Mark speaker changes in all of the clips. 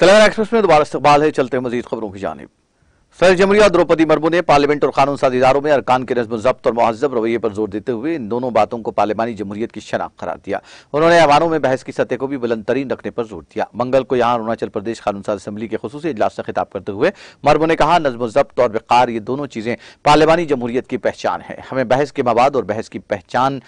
Speaker 1: तलंगाना express में दोबारा इस्तेमाल है चलते मजीद खबरों की जानब सर जमरिया द्रौपदी मुर्मू ने पार्लियामेंट और कानून साझेदारों में अरकान के नजम जब्त और महजब रवैये पर जोर देते हुए इन दोनों बातों को पार्लियामानी जमहूरियत की शनाख्त करार दिया उन्होंने अवानों में बहस की सतह को भी बुलंद तरीन रखने पर जोर दिया मंगल को यहाँ अरुणाचल प्रदेश कानून साज असम्बली के खसूस इजलास का खिताब करते हुए मर्मू ने कहा नजम जब्त और वक़ार ये दोनों चीज़ें पार्लियामानी जमहूरियत की पहचान है हमें बहस के मवाद और बहस की पहचान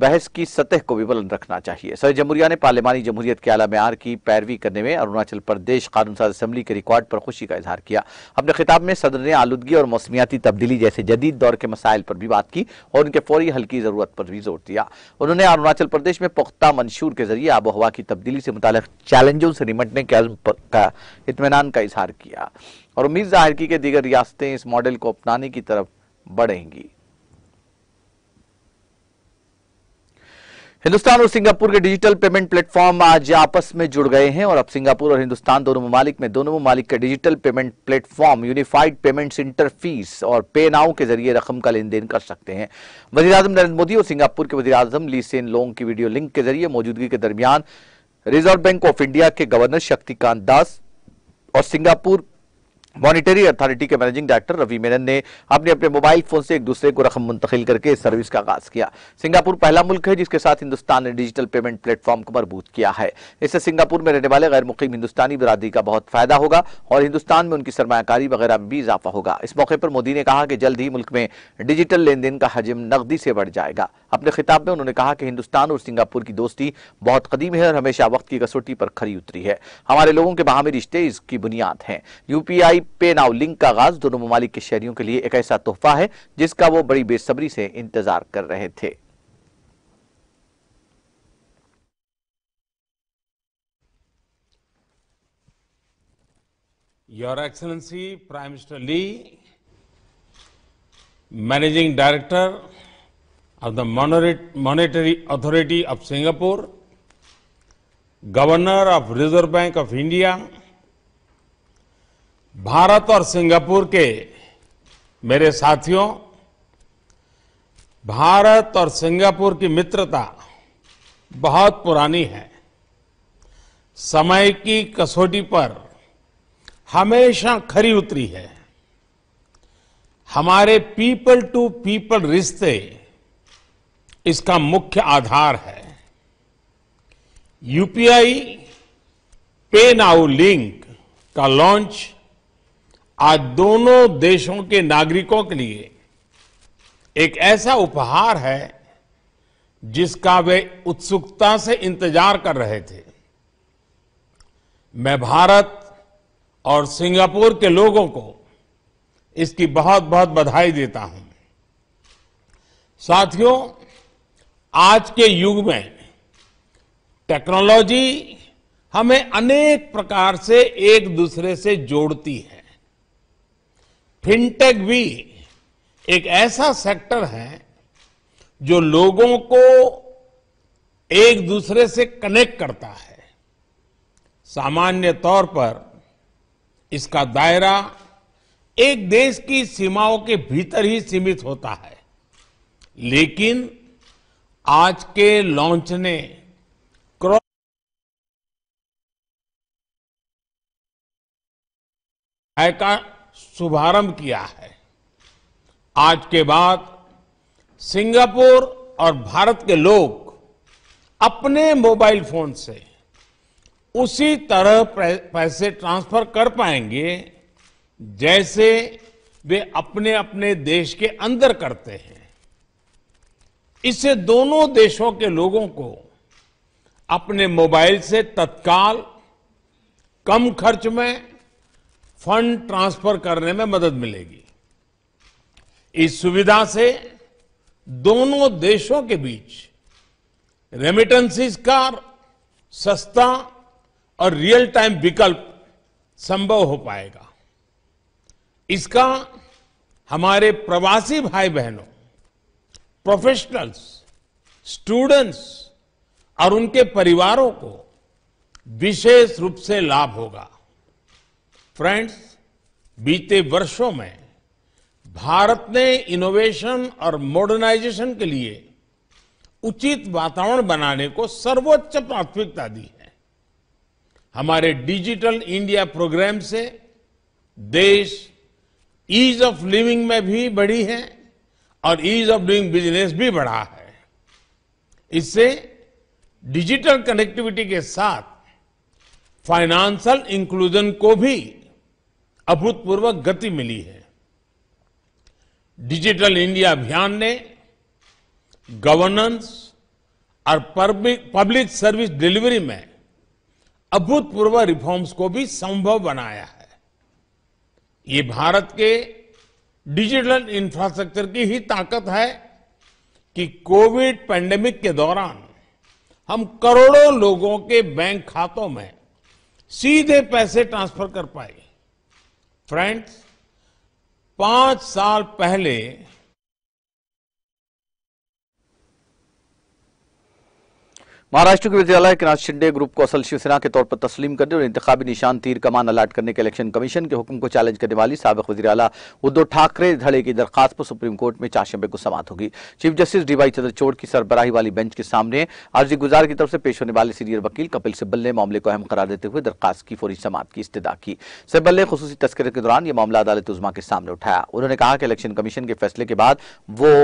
Speaker 1: बहस की सतह को भी बुलंद रखना चाहिए सर जमहूरिया ने पार्लियमानी जमहूरियत के आला मैार की पैरवी करने में अरुणाचल प्रदेश कानून साज असम्बली के रिकॉर्ड पर खुशी का इजहार किया अपने खिताब में सदर ने आलूदगी और मौसमियाती तब्दीली जैसे जदीद दौर के मसाइल पर भी बात की और उनके फौरी हल की ज़रूरत पर भी जोर दिया उन्होंने अरुणाचल प्रदेश में पुख्ता मंशूर के जरिए आबो हवा की तब्दीली से मुतल चैलेंजों से निमटने के अजम का इतमान का इजहार किया और उम्मीद जाहिर की कि दीगर रियासतें इस मॉडल को अपनाने की तरफ बढ़ेंगी हिंदुस्तान और सिंगापुर के डिजिटल पेमेंट प्लेटफॉर्म आज आपस में जुड़ गए हैं और अब सिंगापुर और हिंदुस्तान दोनों ममालिक में दोनों ममालिक के digital payment platform unified payments interface और पे नाउ के जरिए रकम का लेन देन कर सकते हैं वजीर नरेंद्र मोदी और सिंगापुर के वजीर आजम ली सेन लोंग की वीडियो लिंक के जरिए मौजूदगी के दरमियान रिजर्व बैंक ऑफ इंडिया के गवर्नर शक्तिकांत दास और सिंगापुर मॉनिटरी अथॉरिटी के मैनेजिंग डायरेक्टर रवि मेनन ने अपने अपने मोबाइल फोन से एक दूसरे को रकम मुंतकिल करके इस सर्विस का आगाज किया सिंगापुर पहला मुल्क है जिसके साथ हिंदुस्तान ने डिजिटल पेमेंट प्लेटफॉर्म को मरबूत किया है इससे सिंगापुर में रहने वाले गैर मुकीम हिंदुस्तानी बरादरी का बहुत फायदा होगा और हिंदुस्तान में उनकी सरमाकारी वगैरह में भी इजाफा होगा इस मौके पर मोदी ने कहा कि जल्द ही मुल्क में डिजिटल लेन देन का हजम नकदी से बढ़ जाएगा अपने खिताब में उन्होंने कहा कि हिंदुस्तान और सिंगापुर की दोस्ती बहुत कदीम है और हमेशा वक्त की कसौटी पर खरी उतरी है हमारे लोगों के बाहमी रिश्ते इसकी बुनियाद हैं यूपीआई पे नाउ लिंक का आगाज दोनों ममालिक के शहरियों के लिए एक ऐसा तोहफा है जिसका वो बड़ी बेसब्री से इंतजार कर रहे थे
Speaker 2: your excellency prime minister Lee managing director of the monetary authority of Singapore governor of reserve bank of India Bharat और सिंगापुर के मेरे साथियों भारत और सिंगापुर की मित्रता बहुत पुरानी है समय की कसौटी पर हमेशा खरी उतरी है हमारे पीपल टू पीपल रिश्ते इसका मुख्य आधार है यूपीआई पे नाउ लिंक का लॉन्च आज दोनों देशों के नागरिकों के लिए एक ऐसा उपहार है जिसका वे उत्सुकता से इंतजार कर रहे थे मैं भारत और सिंगापुर के लोगों को इसकी बहुत बहुत बधाई देता हूं साथियों आज के युग में टेक्नोलॉजी हमें अनेक प्रकार से एक दूसरे से जोड़ती है फिनटेक भी एक ऐसा सेक्टर है जो लोगों को एक दूसरे से कनेक्ट करता है सामान्य तौर पर इसका दायरा एक देश की सीमाओं के भीतर ही सीमित होता है लेकिन आज के लॉन्च ने क्रॉस शुभारंभ किया है आज के बाद सिंगापुर और भारत के लोग अपने मोबाइल फोन से उसी तरह पैसे ट्रांसफर कर पाएंगे जैसे वे अपने अपने देश के अंदर करते हैं इससे दोनों देशों के लोगों को अपने मोबाइल से तत्काल कम खर्च में फंड ट्रांसफर करने में मदद मिलेगी इस सुविधा से दोनों देशों के बीच रेमिटेंसिस का सस्ता और रियल टाइम विकल्प संभव हो पाएगा इसका हमारे प्रवासी भाई बहनों प्रोफेशनल्स स्टूडेंट्स और उनके परिवारों को विशेष रूप से लाभ होगा फ्रेंड्स बीते वर्षों में भारत ने इनोवेशन और मॉडर्नाइजेशन के लिए उचित वातावरण बनाने को सर्वोच्च प्राथमिकता दी है हमारे डिजिटल इंडिया प्रोग्राम से देश ईज ऑफ लिविंग में भी बढ़ी है और ईज ऑफ डूइंग बिजनेस भी बढ़ा है इससे डिजिटल कनेक्टिविटी के साथ फाइनेंशियल इंक्लूजन को भी अभूतपूर्व गति मिली है डिजिटल इंडिया अभियान ने गवर्नेंस और पब्लिक सर्विस डिलीवरी में अभूतपूर्व रिफॉर्म्स को भी संभव बनाया है ये भारत के डिजिटल इंफ्रास्ट्रक्चर की ही ताकत है कि कोविड पैंडेमिक के दौरान हम करोड़ों लोगों के बैंक खातों में सीधे पैसे ट्रांसफर कर पाए फ्रेंड्स पांच साल पहले
Speaker 1: महाराष्ट्र के विद्यालय के नाथ शिंदे ग्रुप को असल शिवसेना के तौर पर तस्लीम करने और इंतबी निशान तीर कमान अलाट करने के इलेक्शन कमीशन के हुक्म को चैलेंज करने वाली सबक वजी अला उद्धव ठाकरे धड़े की दरखास्त पर सुप्रीम कोर्ट में चाशंबे को समाप्त होगी चीफ जस्टिस डीवाई चंद्रचोड़ की सरबराही वाली बेंच के सामने अर्जी गुजार की तरफ से पेश होने वाले सीनियर वकील कपिल सिब्बल ने मामले को अहम करार देते हुए दरखास्त की फौरी समाप्त की इस्तः की सिब्बल ने खसूसी तस्करे के दौरान यह मामला अदालत उजमा के सामने उठाया उन्होंने कहा कि इलेक्शन कमीशन के फैसले के बाद वो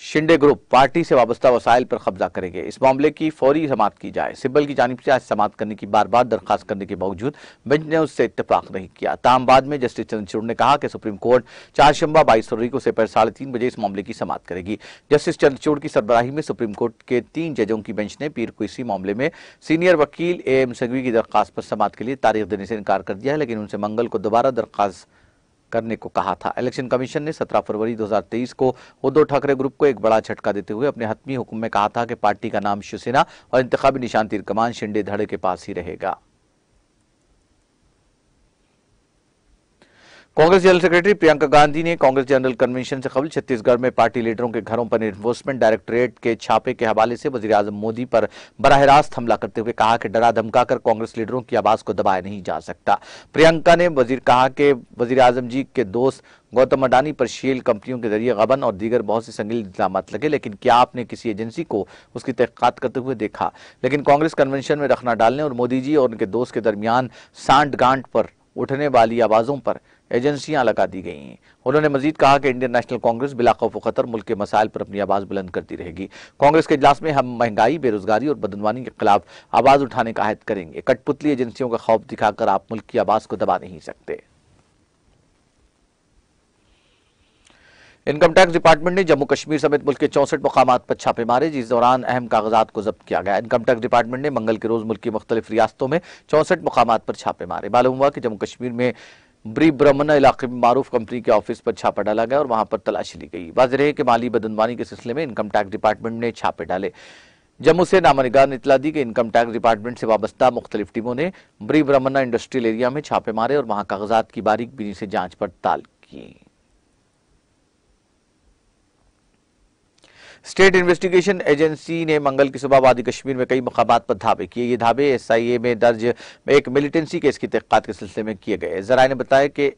Speaker 1: शिंडे ग्रुप पार्टी से वाबस्ता वसाइल पर कब्जा करेंगे इस मामले की फौरी समाप्त की जाए सिब्बल की जानब से आज समाप्त करने की बार बार दरख्वास्त करने के बावजूद बेंच ने उससे इतफाक नहीं किया ताम बाद में जस्टिस चंद्रचूड़ ने कहा कि सुप्रीम कोर्ट चार शंबा बाईस फरवरी को सपहर साढ़े तीन बजे इस मामले की समाप्त करेगी जस्टिस चंद्रचूड़ की सरबराही में सुप्रीम कोर्ट के तीन जजों की बेंच ने पीर को इसी मामले में सीनियर वकील ए एम संघवी की दरख्वास्त पर समाप्त के लिए तारीख देने से इनकार कर दिया है लेकिन उनसे मंगल को दोबारा दरख्वास्त करने को कहा था इलेक्शन कमीशन ने 17 फरवरी 2023 को उद्धव ठाकरे ग्रुप को एक बड़ा झटका देते हुए अपने हतमी हुक्म में कहा था कि पार्टी का नाम शिवसेना और इंतबी निशान तीर कमान शिंडे धड़े के पास ही रहेगा कांग्रेस जनरल सेक्रेटरी प्रियंका गांधी ने कांग्रेस जनरल कन्वेंशन से कबल छत्तीसगढ़ में पार्टी लीडरों के घरों पर इन्फोर्समेंट डायरेक्टरेट के छापे के हवाले से वजी अजम मोदी पर बरह रास्त हमला करते हुए कहा कि डरा धमकाकर कांग्रेस लीडरों की आवाज को दबाया नहीं जा सकता प्रियंका ने वजीर कहा कि वजीर आजम जी के दोस्त गौतम अडानी पर शेल कंपनियों के जरिए गबन और दीगर बहुत से संगीन इल्जाम लगे लेकिन क्या आपने किसी एजेंसी को उसकी तहकीकत करते हुए देखा लेकिन कांग्रेस कन्वेंशन में रखना डालने और मोदी जी और उनके दोस्त के दरमियान सांठ गांठ पर उठने वाली आवाज़ों पर एजेंसियां लगा दी गई हैं उन्होंने मजीद कहा कि इंडियन नेशनल कांग्रेस बिलाखौफ खतर मुल्क के मसाइल पर अपनी आवाज़ बुलंद करती रहेगी कांग्रेस के इजलास में हम महंगाई बेरोजगारी और बदनवानी के खिलाफ आवाज़ उठाने का आहद करेंगे कठपुतली एजेंसियों का खौफ दिखाकर आप मुल्क की आवाज़ को दबा नहीं सकते इनकम टैक्स डिपार्टमेंट ने जम्मू कश्मीर समेत मुल्क के चौंसठ मकाम पर छापे मारे जिस दौरान अहम कागजात को जब्त किया गया इनकम टैक्स डिपार्टमेंट ने मंगल के रोज मुल्क की मुख्तलिफ रियासतों में चौंसठ मकाम पर छापे मारे मालूम हुआ कि जम्मू कश्मीर में ब्री ब्रह्मन इलाके में मारूफ कंपनी के ऑफिस पर छापा डाला गया और वहां पर तलाशी ली गई वाज रहे कि माली बदनवानी के सिलसिले में इनकम टैक्स डिपार्टमेंट ने छापे डाले जम्मू से नामा निगार ने इतला दी कि इनकम टैक्स डिपार्टमेंट से वाबस्ता मुख्तलिफ टीमों ने ब्री ब्रह्मना इंडस्ट्रियल एरिया में छापे मारे और वहां कागजात की बारीक बीनी से जांच पड़ताल की स्टेट इन्वेस्टिगेशन एजेंसी ने मंगल की सुबह वादी कश्मीर में कई मकाम पर धाबे किए ये धाबे एस आई ए में दर्ज एक मिलिटेंसी केस की तहकत के सिलसिले में किए गए जराये ने बताया कि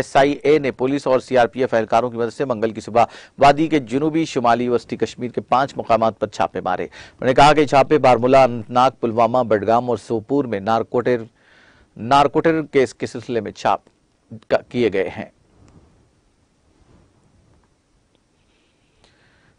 Speaker 1: एस आई ए ने पुलिस और सीआरपीएफ एहलकारों की मदद से मंगल की सुबह वादी के जुनूबी शुमाली वस्ती कश्मीर के पांच मकाम पर छापे मारे उन्होंने कहा कि छापे बारमूला अनंतनाग पुलवामा बडगाम और सोपुर में नारकोटेर नारकोटेर केस के सिलसिले में छाप किए गए हैं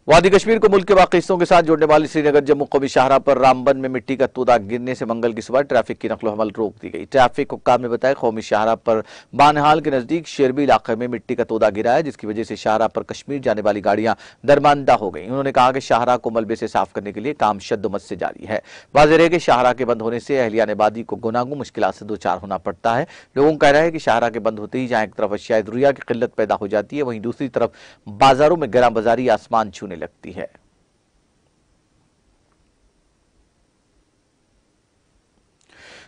Speaker 1: वादी कश्मीर को मुल्क के बाकी हिस्सों के साथ जोड़ने वाली श्रीनगर जम्मू कौमी शाहरा पर रामबन में मिट्टी का तोदा गिरने से मंगल की सुबह ट्रैफिक की नकलो हमल रोक दी गई ट्रैफिक हुक्काम ने बताया कौमी शाहरा पर बानहाल के नजदीक शेरबी इलाके में मिट्टी का तोदा गिरा है जिसकी वजह से शाहरा पर कश्मीर जाने वाली गाड़ियां दरमानदा हो गई उन्होंने कहा कि शाहरा को मलबे से साफ करने के लिए काम शद्दमत से जारी है वाजह रहे कि शाहरा के बंद होने से अहलिया नेबादी को गुनागु मुश्किल से दो चार होना पड़ता है लोगों का कहना है कि शाहरा के बंद होते ही जहां एक तरफ अशिया दुरिया की किल्लत पैदा हो जाती है वहीं दूसरी तरफ बाजारों में बाजारी आसमान छूने होने लगती है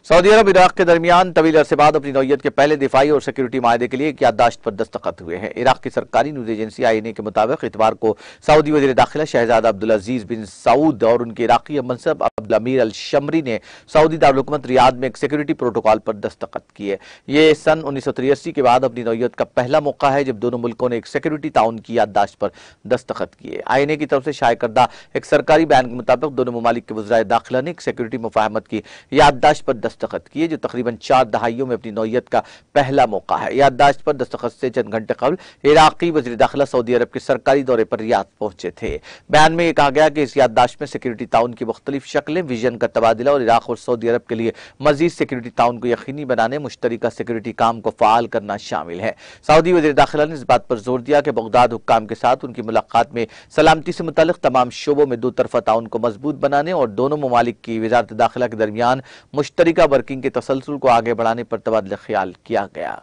Speaker 1: सऊदी अरब इराक के दरमियान तवील अरसे बाद अपनी नौीयत के पहले दिफाई और सिक्योरिटी माहे के लिए एक याददाश्त पर दस्तखत हुए हैं इराक की सरकारी news agency I N A के मुताबिक इतवार को सऊदी वजी दाखिला शहजाद अब्दुल अजीज बिन सऊद और उनके इराकी मनसब अब्दुल अमीर अल शमरी ने सऊदी दारकूमत रियाद में एक सिक्योरिटी प्रोटोकॉल पर दस्तखत किए ये सन उन्नीस सौ तिरासी के बाद अपनी नौीयत का पहला मौका है जब दोनों मुल्कों ने एक सिक्योरिटी ताउन की याददाश्त पर दस्तखत किए आई एन ए की तरफ से शायक करदा एक सरकारी बयान के मुताबिक दोनों ममालिक के वजरा दाखिला ने एक सिक्योरिटी मुफाहमत की याददाश्त पर दस्तखत किए जो तकरीबन चार दहाइयों में अपनी नौीयत का पहला मौका है याददाश्त पर दस्तखत से चंद घंटे कबल इराकी वजी दाखिला सऊदी अरब के सरकारी दौरे पर रियाद पहुंचे थे बयान में यह कहा गया कि इस याददाश्त में सिक्योरिटी ताउन की मुख्तलिफ शक्लें विजन का तबादला और इराक और सऊदी अरब के लिए मजीद सिक्योरिटी ताउन को यकीनी बनाने मुश्तरका सिक्योरिटी काम को फाल करना शामिल है सऊदी वजी दाखिला ने इस बात पर जोर दिया कि बगदाद हुक्काम के साथ उनकी मुलाकात में सलामती से मुतल तमाम शोबों में दो तरफा ताउन को मजबूत बनाने और दोनों ममालिक की वजारत दाखिला के दरमियान मुश्तरक मौजूदा वर्किंग के तसलसल को आगे बढ़ाने पर तबादला ख्याल किया गया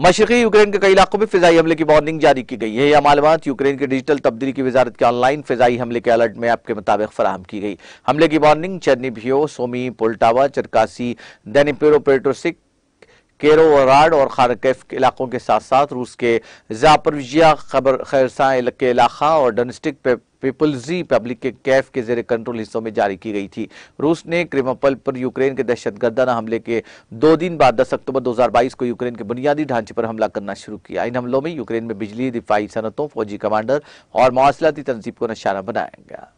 Speaker 1: मशरकी यूक्रेन के कई इलाकों में फिजाई हमले की वार्निंग जारी की गई है यह मालूम यूक्रेन के डिजिटल तब्दीली की वजारत के ऑनलाइन फिजाई हमले के अलर्ट में आपके मुताबिक फराहम की गई हमले की वार्निंग चरनी भियो सोमी पोल्टावा चरकासी दैनिपेरो पेट्रोसिक केरोराड और खारकेफ के इलाकों के साथ साथ रूस के जापरविजिया खबर खैरसा के इलाका और डनस्टिक पीपल्जी पब्लिक के कैफ के जेर कंट्रोल हिस्सों में जारी की गई थी रूस ने क्रिमापल पर यूक्रेन के दहशतगर्दाना हमले के दो दिन बाद 10 अक्टूबर 2022 को यूक्रेन के बुनियादी ढांचे पर हमला करना शुरू किया इन हमलों में यूक्रेन में बिजली दिफाई सनतों फौजी कमांडर और मौसलाती तनजीब को निशाना बनाया गया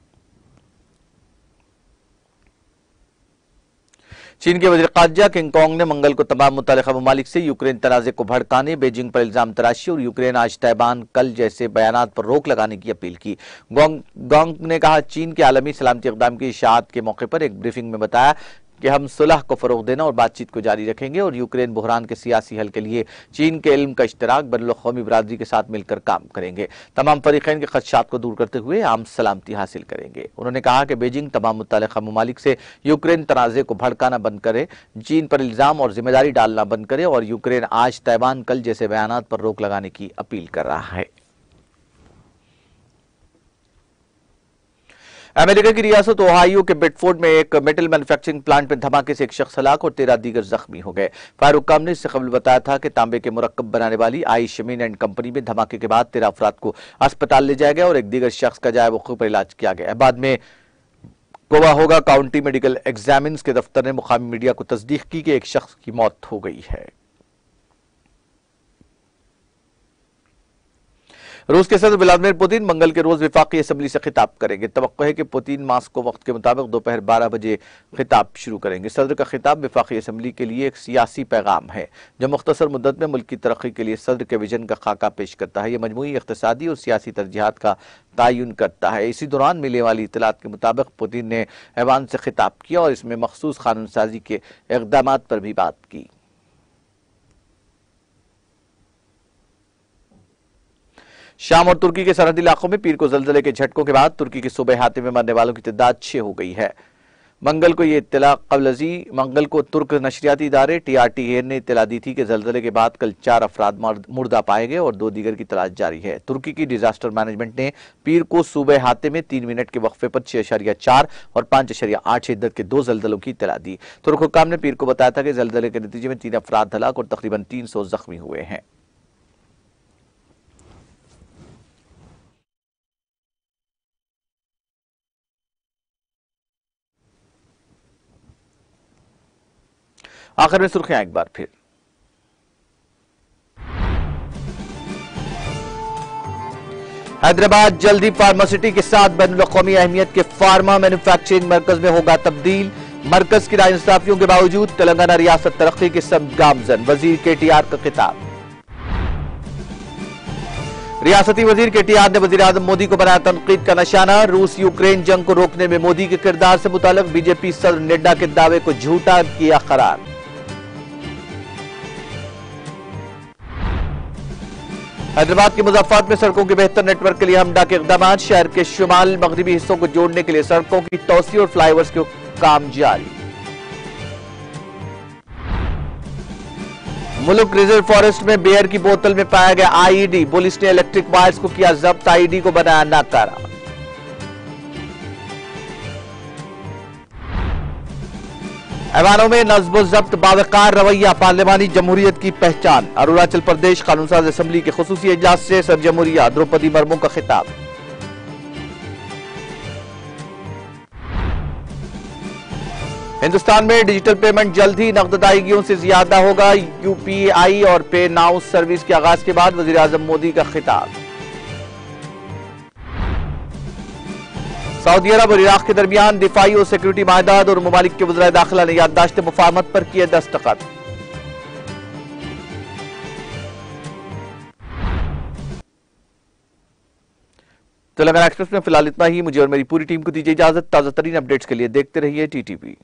Speaker 1: चीन के वजी खारजा किंगकॉन्ग ने मंगल को तमाम मुतल ममालिक से यूक्रेन तनाजे को भड़काने बेजिंग पर इल्जाम तराशी और यूक्रेन आज तैबान कल जैसे बयान पर रोक लगाने की अपील की गोंग ने कहा चीन के आलमी सलामती इकदाम की इशात के मौके पर एक ब्रीफिंग में बताया कि हम सुलह को फ़रोग देना और बातचीत को जारी रखेंगे और यूक्रेन बहरान के सियासी हल के लिए चीन के इल्म का इश्तराक बन बरदरी के साथ मिलकर काम करेंगे तमाम फरीकैन के खदशात को दूर करते हुए आम सलामती हासिल करेंगे उन्होंने कहा कि बेजिंग तमाम मुतल ममालिक से यूक्रेन तनाज़े को भड़काना बंद करे चीन पर इल्ज़ाम और जिम्मेदारी डालना बंद करे और यूक्रेन आज तैवान कल जैसे बयान पर रोक लगाने की अपील कर रहा है अमेरिका की रियासत ओहायो के बिटफोर्ड में एक मेटल मैन्युफैक्चरिंग प्लांट में धमाके से एक शख्स हलाक और तेरह दीगर जख्मी हो गए फारूक काम ने इससे कबल बताया था कि तांबे के मुरकब बनाने वाली आई शमीन एंड कंपनी में धमाके के बाद तेरह अफराद को अस्पताल ले जाया गया और एक दीगर शख्स का जायब पर इलाज किया गया बाद में गोवा होगा काउंटी मेडिकल एग्जामिन के दफ्तर ने मुकामी मीडिया को तस्दीक की कि एक शख्स की मौत हो गई है रूस के सदर व्लादिमिर पुतिन मंगल के रोज विफाकी असम्बली से खिताब करेंगे तो है कि पुतिन मास्को वक्त के मुताबिक दोपहर बारह बजे खिताब शुरू करेंगे सदर का खिताब विफाकी असम्बली के लिए एक सियासी पैगाम है जो मुख्तर मुद्दत में मुल्क की तरक्की के लिए सदर के विजन का खाका पेश करता है यह मजमू इकतदी और सियासी तरजीहत का तयन करता है इसी दौरान मिलने वाली इतलात के मुताबिक पुतिन ने ऐवान से खिताब किया और इसमें मखसूस कानून साजी के इकदाम पर भी बात की शाम और तुर्की के सरहदी इलाकों में पीर को जलजले के झटकों के बाद तुर्की के सूबे हाथी में मरने वालों की तदाद छह हो गई है मंगल को यह इतला कबलजी मंगल को तुर्क नशरियाती इदारे टी आर टी ए ने इतला दी थी कि जलजले के बाद कल चार अफराद मुर्दा पाए गए और दो दीगर की तलाश जारी है तुर्की की डिजास्टर मैनेजमेंट ने पीर को सूबे हाथे में तीन मिनट के वक्फे पर छह अशरिया चार और पांच अशरिया आठ शिद्दत के दो जलजलों की इतला दी तुर्क हुकाम ने पीर को बताया था कि जलजले के नतीजे में तीन अफराद हलाक और तकरीबन तीन सौ जख्मी हुए हैं आखिर में सुर्खियां एक बार फिर हैदराबाद जल्दी फार्मासिटी के साथ बैन अवी अहमियत के फार्मा मैन्युफैक्चरिंग मरकज में होगा तब्दील मरकज की नाइंसाफियों के बावजूद तेलंगाना रियासत तरक्की के सब गामजन वजीर के टी आर का खिताब रियासती वजीर के टी आर ने वजी अजम मोदी को बनाया तनकीद का निशाना रूस यूक्रेन जंग को रोकने में मोदी के किरदार से मुतल बीजेपी सदर नड्डा के दावे को झूठा किया करार हैदराबाद के मुजफ्फराबाद में सड़कों के बेहतर नेटवर्क के लिए हमडा के इकदाम शहर के शुमाल मगरबी हिस्सों को जोड़ने के लिए सड़कों की तोसी और फ्लाईओवर्स के काम जारी मुल्क रिजर्व फॉरेस्ट में बेयर की बोतल में पाया गया आईईडी पुलिस ने इलेक्ट्रिक वायर्स को किया जब्त आईईडी को बनाया नाकारा ऐवानों में नजब जब्त बावकार रवैया पार्लिमानी जमहूरियत की पहचान अरुणाचल प्रदेश कानून साज असम्बली के खसूस एजाज से सर जमहूरिया द्रौपदी मुर्मू का खिताब हिंदुस्तान में डिजिटल पेमेंट जल्द ही नकद अदायगियों से ज्यादा होगा यूपीआई और पे नाउ सर्विस के आगाज के बाद वजीर मोदी का खिताब सऊदी अरब और इराक के दरमियान दिफाई और सिक्योरिटी माहदाद और ममालिक के वजरा दाखिला ने याददाश्त मुफामत पर किए दस्तखत तेलंगाना एक्सप्रेस में फिलहाल इतना ही मुझे और मेरी पूरी टीम को दीजिए इजाजत ताजा तरीन अपडेट्स के लिए देखते रहिए टीटीवी